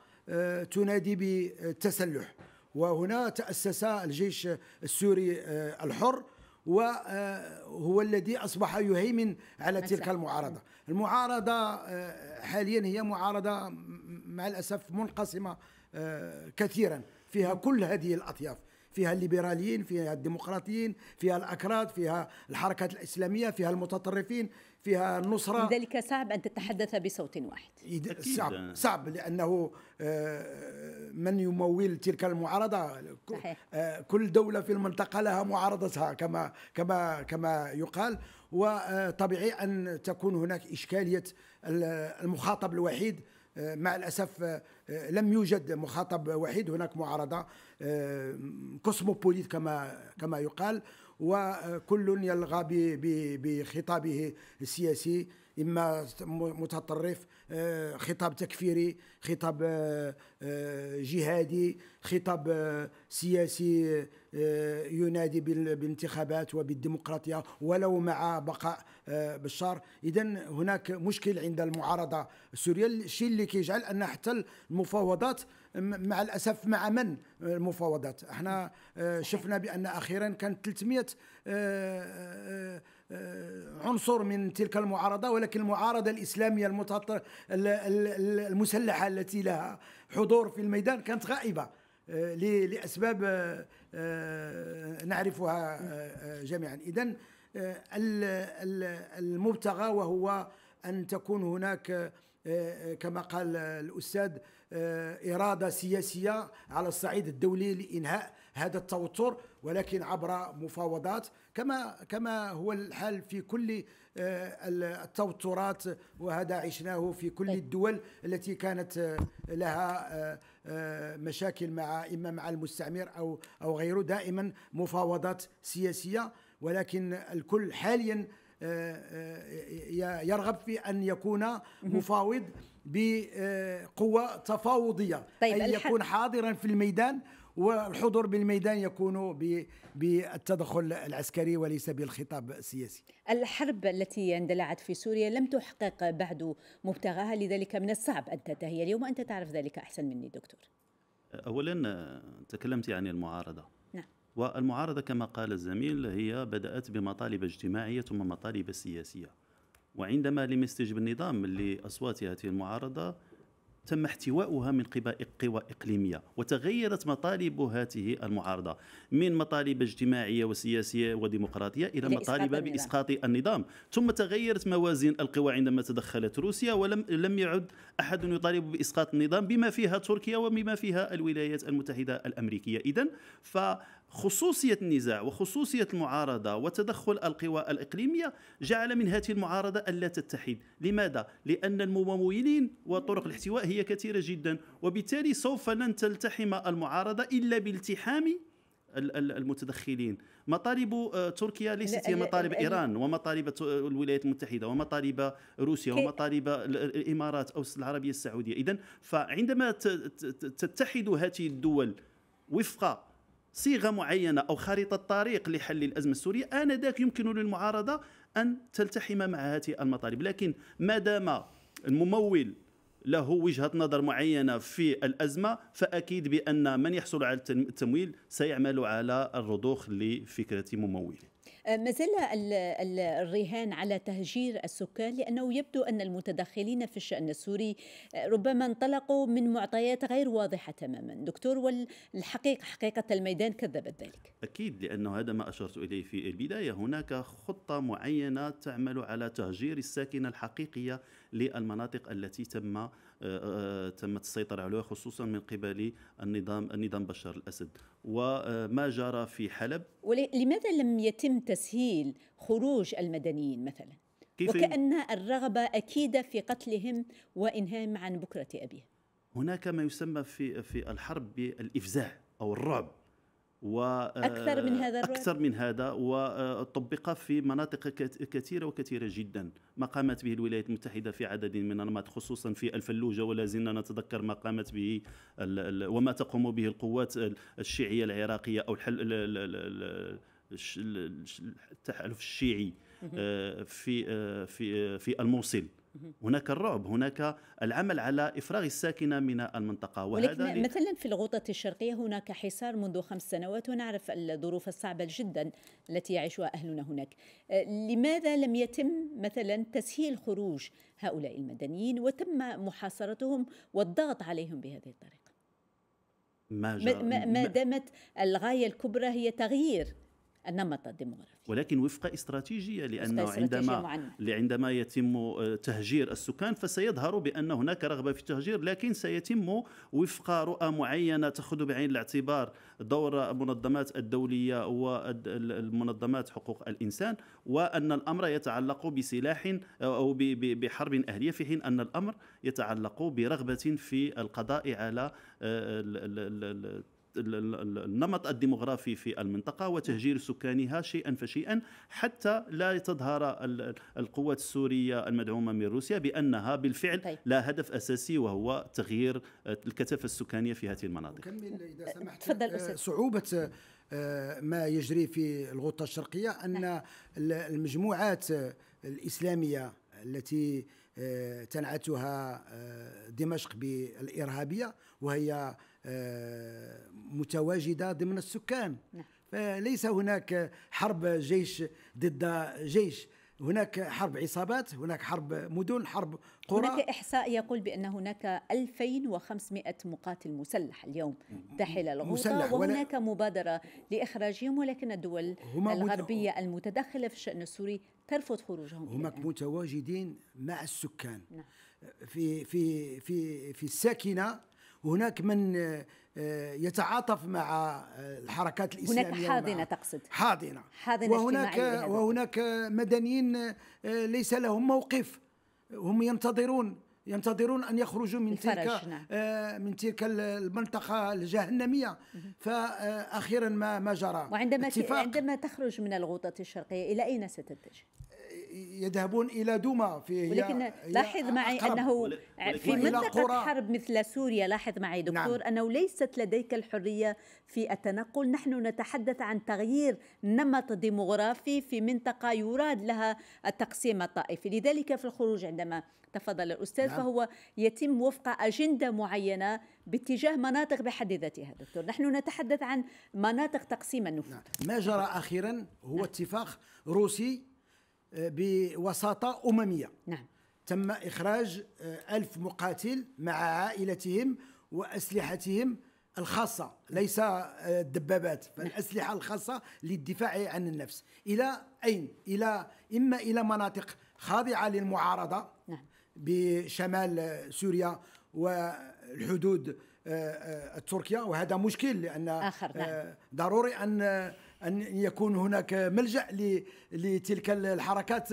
تنادي بالتسلح وهنا تأسس الجيش السوري الحر وهو الذي أصبح يهيمن على تلك المعارضة المعارضة حاليا هي معارضة مع الأسف منقسمة آه، كثيرا فيها كل هذه الأطياف فيها الليبراليين فيها الديمقراطيين فيها الأكراد فيها الحركات الإسلامية فيها المتطرفين فيها النصرة لذلك صعب أن تتحدث بصوت واحد صعب صعب لأنه آه، من يمول تلك المعارضة صحيح. آه، كل دولة في المنطقة لها معارضتها كما كما كما يقال وطبيعي أن تكون هناك إشكالية المخاطب الوحيد مع الأسف لم يوجد مخاطب وحيد هناك معارضة كوسموبوليت آه، كما كما يقال وكل يلغى بخطابه السياسي اما متطرف آه، خطاب تكفيري خطاب آه، آه، جهادي خطاب سياسي ينادي بالانتخابات وبالديمقراطيه ولو مع بقاء بشار اذا هناك مشكل عند المعارضه السوريه الشيء اللي كيجعل ان حتى المفاوضات مع الاسف مع من المفاوضات احنا شفنا بان اخيرا كانت 300 آه، عنصر من تلك المعارضة ولكن المعارضة الإسلامية المسلحة التي لها حضور في الميدان كانت غائبة آه، لأسباب آه، نعرفها جميعا إذا المبتغى وهو أن تكون هناك كما قال الأستاذ آه، إرادة سياسية على الصعيد الدولي لإنهاء هذا التوتر ولكن عبر مفاوضات كما كما هو الحال في كل آه، التوترات وهذا عشناه في كل طيب. الدول التي كانت آه، لها مشاكل مع اما مع المستعمر او او غيره دائما مفاوضات سياسيه ولكن الكل حاليا يرغب في ان يكون مفاوض بقوة تفاوضية طيب أي الحل. يكون حاضرا في الميدان والحضور بالميدان يكون بالتدخل العسكري وليس بالخطاب السياسي الحرب التي اندلعت في سوريا لم تحقق بعد مبتغاها لذلك من الصعب أن تنتهي اليوم أنت تعرف ذلك أحسن مني دكتور أولا تكلمت عن يعني المعارضة نعم والمعارضة كما قال الزميل هي بدأت بمطالب اجتماعية ثم مطالب سياسية وعندما لم يستجب النظام لأصوات هذه المعارضة تم احتواؤها من قبل قوى إقليمية وتغيرت مطالب هذه المعارضة من مطالب اجتماعية وسياسية وديمقراطية إلى مطالب بإسقاط النظام ثم تغيرت موازين القوى عندما تدخلت روسيا ولم لم يعد أحد يطالب بإسقاط النظام بما فيها تركيا وبما فيها الولايات المتحدة الأمريكية إذا ف خصوصية النزاع وخصوصية المعارضة وتدخل القوى الإقليمية جعل من هذه المعارضة ألا تتحد لماذا؟ لأن الممولين وطرق الاحتواء هي كثيرة جدا وبالتالي سوف لن تلتحم المعارضة إلا بالتحام المتدخلين مطالب آه، تركيا ليست هي مطالب ايران ومطالب الولايات المتحده ومطالب روسيا ومطالب الامارات او العربيه السعوديه اذا فعندما تتحد هذه الدول وفق صيغه معينه او خريطه طريق لحل الازمه السوريه انذاك يمكن للمعارضه ان تلتحم مع هذه المطالب لكن ما دام الممول له وجهه نظر معينه في الازمه فاكيد بان من يحصل على التمويل سيعمل على الرضوخ لفكره مموله ما زال الرهان على تهجير السكان لأنه يبدو أن المتدخلين في الشأن السوري آه، ربما انطلقوا من معطيات غير واضحة تماما دكتور والحقيقة حقيقة الميدان كذبت ذلك أكيد لأنه هذا ما أشرت إليه في البداية هناك خطة معينة تعمل على تهجير الساكنة الحقيقية للمناطق التي تم آه، آه، آه، تمت السيطرة عليها خصوصا من قبل النظام النظام بشار الأسد وما جرى في حلب ولماذا لم يتم تسهيل خروج المدنيين مثلا كيف وكأن الرغبة أكيدة في قتلهم وإنهائهم عن بكرة أبيهم هناك ما يسمى في في الحرب بالإفزاع أو الرعب و أكثر من آه، هذا الرعب. أكثر من هذا وطبق في مناطق كثيرة وكثيرة جدا ما قامت به الولايات المتحدة في عدد من الأنماط خصوصا في الفلوجة ولا زلنا نتذكر ما قامت به وما تقوم به القوات الشيعية العراقية أو الحل التحالف الشيعي آه، في آه، في في الموصل هناك الرعب هناك العمل على إفراغ الساكنة من المنطقة وهذا ولكن مثلا في الغوطة الشرقية هناك حصار منذ خمس سنوات ونعرف الظروف الصعبة جدا التي يعيشها أهلنا هناك آه، لماذا لم يتم مثلا تسهيل خروج هؤلاء المدنيين وتم محاصرتهم والضغط عليهم بهذه الطريقة ما, ما, ما دامت الغاية الكبرى هي تغيير النمط الديموغرافي ولكن وفق استراتيجيه لانه وفق استراتيجية عندما عندما يتم آه، تهجير السكان فسيظهر بان هناك رغبه في التهجير لكن سيتم وفق رؤى معينه تاخذ بعين الاعتبار دور المنظمات الدوليه والمنظمات حقوق الانسان وان الامر يتعلق بسلاح آه، او بحرب اهليه في حين ان الامر يتعلق برغبه في القضاء على آه، النمط الديموغرافي في المنطقة وتهجير سكانها شيئا فشيئا حتى لا تظهر القوات السورية المدعومة من روسيا بأنها بالفعل طيب. لا هدف أساسي وهو تغيير الكثافة السكانية في هذه المناطق إذا أه، سمحت تفضل أه، صعوبة أه، ما يجري في الغوطة الشرقية أن نعم. المجموعات الإسلامية التي تنعتها دمشق بالإرهابية وهي متواجده ضمن السكان نعم. فليس هناك حرب جيش ضد جيش هناك حرب عصابات هناك حرب مدن حرب قرى هناك إحصاء يقول بأن هناك 2500 مقاتل مسلح اليوم داخل الغوطة وهناك مبادرة لإخراجهم ولكن الدول الغربية مت... المتدخلة في الشأن السوري ترفض خروجهم هم متواجدين مع السكان نعم. في في في في الساكنة وهناك من آه، آه، يتعاطف مع آه، الحركات الإسلامية هناك حاضنة تقصد حاضنة, حاضنة وهناك وهناك مدنيين ليس لهم موقف هم ينتظرون ينتظرون ان يخرجوا من تلك نعم. من تلك المنطقه الجهنميه فاخيرا ما ما جرى وعندما عندما تخرج من الغوطه الشرقيه الى اين ستتجه؟ يذهبون الى دوما في ولكن لاحظ معي أقرب. انه في منطقه حرب مثل سوريا لاحظ معي نعم. دكتور نعم. انه ليست لديك الحريه في التنقل نحن نتحدث عن تغيير نمط ديموغرافي في منطقه يراد لها التقسيم الطائفي لذلك في الخروج عندما تفضل الاستاذ نعم. فهو يتم وفق اجنده معينه باتجاه مناطق بحد ذاتها دكتور نحن نتحدث عن مناطق تقسيم النفوذ نعم. ما جرى اخيرا هو نعم. اتفاق روسي بوساطة أممية نعم تم إخراج آه، ألف مقاتل مع عائلتهم وأسلحتهم الخاصة ليس آه، الدبابات نعم. فالأسلحة الخاصة للدفاع عن النفس إلى أين؟ إلى إما إلى مناطق خاضعة للمعارضة نعم. بشمال سوريا والحدود التركيا آه، وهذا مشكل لأن آخر نعم. ضروري أن ان يكون هناك ملجا لتلك الحركات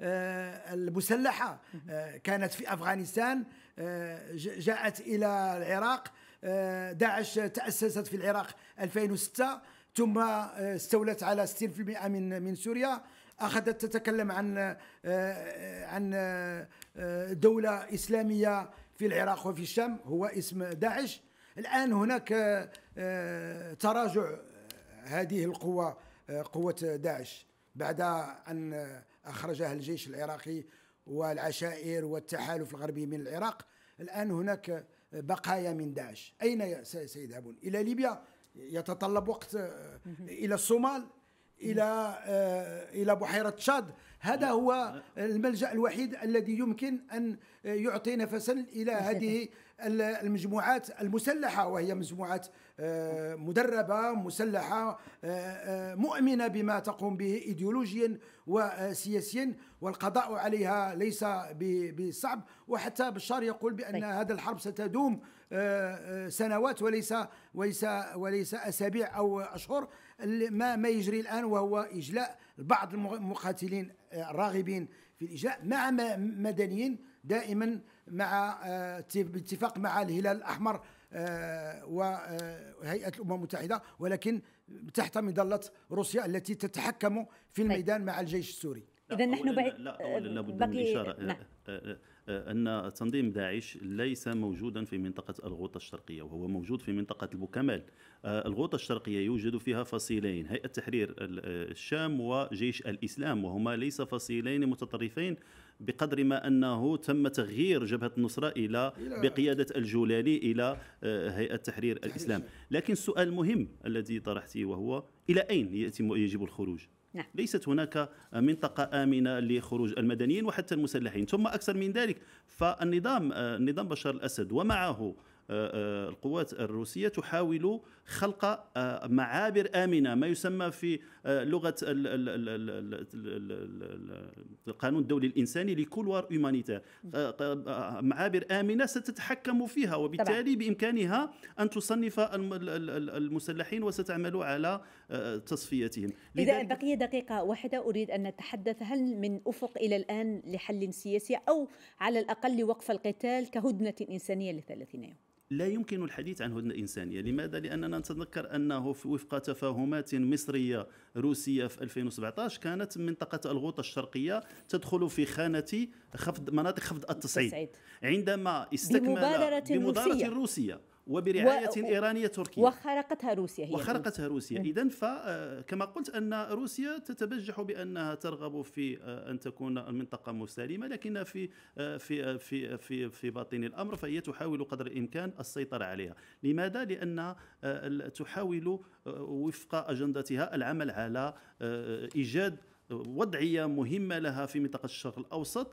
آه، المسلحه آه، كانت في افغانستان آه، جاءت الى العراق داعش تاسست في العراق 2006 ثم استولت على 60% من من سوريا اخذت تتكلم عن عن دوله اسلاميه في العراق وفي الشام هو اسم داعش الان هناك تراجع هذه القوة آه، قوة داعش بعد أن أخرجها الجيش العراقي والعشائر والتحالف الغربي من العراق الآن هناك بقايا من داعش أين سيذهبون إلى ليبيا يتطلب وقت آه، إلى الصومال الى آه، الى بحيره تشاد هذا هو الملجا الوحيد الذي يمكن ان يعطي نفسا الى هذه المجموعات المسلحه وهي مجموعات آه، مدربه مسلحه آه، مؤمنه بما تقوم به ايديولوجيا وسياسيا والقضاء عليها ليس بصعب وحتى بشار يقول بان طيب. هذا الحرب ستدوم آه، آه، سنوات وليس وليس وليس اسابيع او اشهر ما ما يجري الان وهو اجلاء بعض المقاتلين الراغبين آه، في الاجلاء مع مدنيين دائما مع باتفاق مع الهلال الاحمر وهيئه الامم المتحده ولكن تحت مظله روسيا التي تتحكم في طيب. الميدان مع الجيش السوري اذا نحن بعيد لا اولا لابد من اشاره نعم. آه، أن تنظيم داعش ليس موجودا في منطقة الغوطة الشرقية وهو موجود في منطقة البوكمال آه، الغوطة الشرقية يوجد فيها فصيلين هيئة تحرير آه، الشام وجيش الإسلام وهما ليس فصيلين متطرفين بقدر ما أنه تم تغيير جبهة النصرة إلى بقيادة الجولاني إلى هيئة تحرير الإسلام لكن السؤال المهم الذي طرحته وهو إلى أين يتم يجب الخروج نعم. ليست هناك منطقة آمنة لخروج المدنيين وحتى المسلحين ثم أكثر من ذلك فالنظام آه، نظام بشار الأسد ومعه آه، آه، القوات الروسية تحاول خلق معابر امنه ما يسمى في لغه القانون الدولي الانساني لكولوار هيومانيتير معابر امنه ستتحكم فيها وبالتالي بامكانها ان تصنف المسلحين وستعمل على تصفيتهم اذا بقي دقيقه واحده اريد ان نتحدث هل من افق الى الان لحل سياسي او على الاقل لوقف القتال كهدنه انسانيه لثلاثين يوم لا يمكن الحديث عن هدنة إنسانية لماذا؟ لأننا نتذكر أنه وفق تفاهمات مصرية روسية في 2017 كانت منطقة الغوطة الشرقية تدخل في خانة خفض مناطق خفض التصعيد عندما استكمل بمبادرة, بمبادرة روسية وبرعايه و... ايرانيه تركيه وخرقتها روسيا هي وخرقتها روسيا إيه. اذا فكما آه، قلت ان روسيا تتبجح بانها ترغب في آه، ان تكون المنطقه مسالمه لكن في آه، في في في في باطن الامر فهي تحاول قدر الامكان السيطره عليها لماذا لان تحاول وفق اجندتها العمل على ايجاد وضعيه مهمه لها في منطقه الشرق الاوسط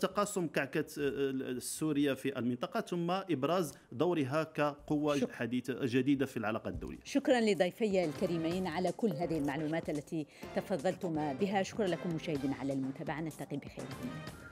تقاسم كعكه آه، آه، سوريا في المنطقه ثم ابراز دورها كقوه حديثه جديده في العلاقه الدوليه. شكرا لضيفي الكريمين على كل هذه المعلومات التي تفضلتما بها، شكرا لكم مشاهدينا على المتابعه نلتقي بخير.